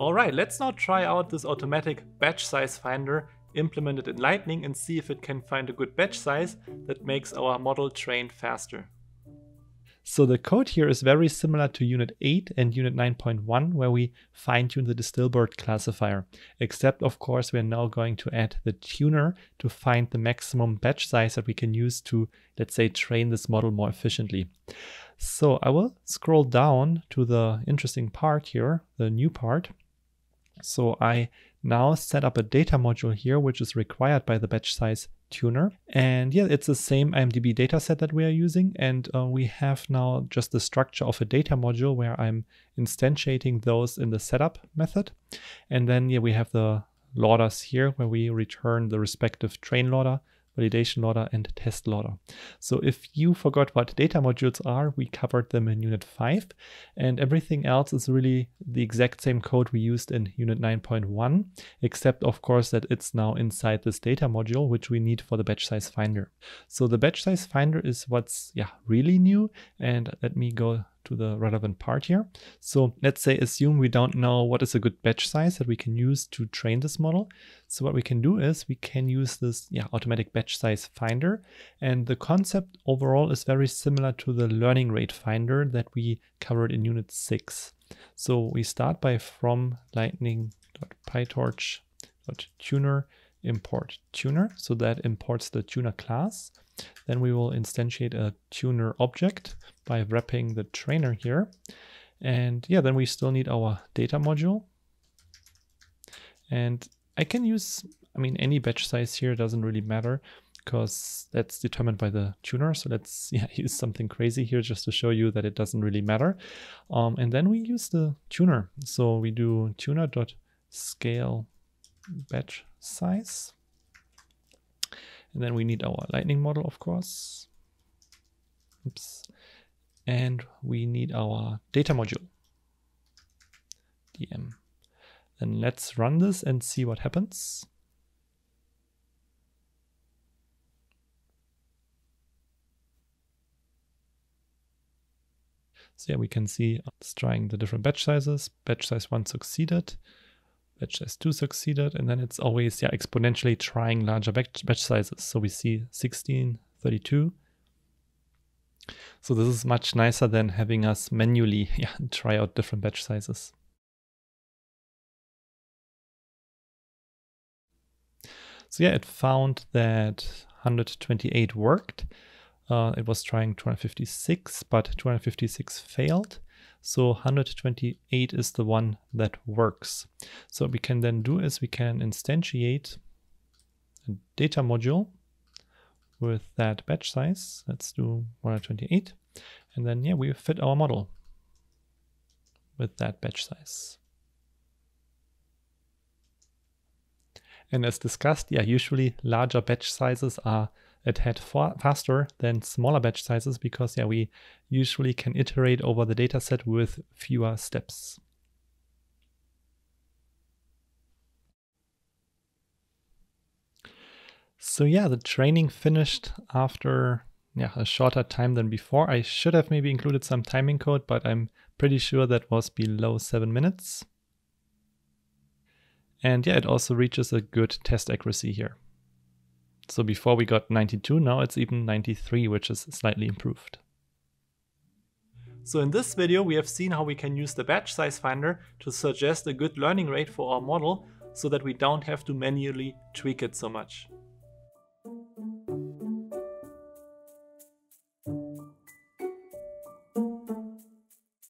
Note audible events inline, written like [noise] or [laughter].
Alright, let's now try out this automatic batch size finder implemented in Lightning and see if it can find a good batch size that makes our model train faster. So the code here is very similar to Unit 8 and Unit 9.1 where we fine-tune the Distilbert classifier. Except of course we're now going to add the tuner to find the maximum batch size that we can use to, let's say, train this model more efficiently. So I will scroll down to the interesting part here, the new part, so I now set up a data module here, which is required by the batch size tuner. And yeah, it's the same IMDB dataset that we are using. And uh, we have now just the structure of a data module where I'm instantiating those in the setup method. And then yeah, we have the loaders here where we return the respective train loader validation loader, and test loader. So if you forgot what data modules are, we covered them in Unit 5, and everything else is really the exact same code we used in Unit 9.1, except of course that it's now inside this data module, which we need for the batch size finder. So the batch size finder is what's yeah really new, and let me go to the relevant part here. So let's say assume we don't know what is a good batch size that we can use to train this model. So what we can do is we can use this yeah, automatic batch size finder. And the concept overall is very similar to the learning rate finder that we covered in unit six. So we start by from lightning.pytorch.tuner import tuner. So that imports the tuner class. Then we will instantiate a tuner object by wrapping the trainer here. And yeah, then we still need our data module. And I can use, I mean, any batch size here doesn't really matter because that's determined by the tuner. So let's [laughs] yeah, use something crazy here just to show you that it doesn't really matter. Um, and then we use the tuner. So we do tuner.scale batch size. And then we need our lightning model, of course. Oops and we need our data module, dm. Then let's run this and see what happens. So yeah, we can see it's trying the different batch sizes. Batch size one succeeded, batch size two succeeded, and then it's always yeah exponentially trying larger batch, batch sizes. So we see 16, 32, so this is much nicer than having us manually [laughs] yeah, try out different batch sizes. So yeah, it found that 128 worked. Uh, it was trying 256, but 256 failed. So 128 is the one that works. So what we can then do is we can instantiate a data module with that batch size. Let's do 128. And then, yeah, we fit our model with that batch size. And as discussed, yeah, usually larger batch sizes are at tad fa faster than smaller batch sizes because yeah, we usually can iterate over the dataset with fewer steps. So yeah, the training finished after yeah, a shorter time than before. I should have maybe included some timing code, but I'm pretty sure that was below seven minutes. And yeah, it also reaches a good test accuracy here. So before we got 92, now it's even 93, which is slightly improved. So in this video, we have seen how we can use the batch size finder to suggest a good learning rate for our model so that we don't have to manually tweak it so much.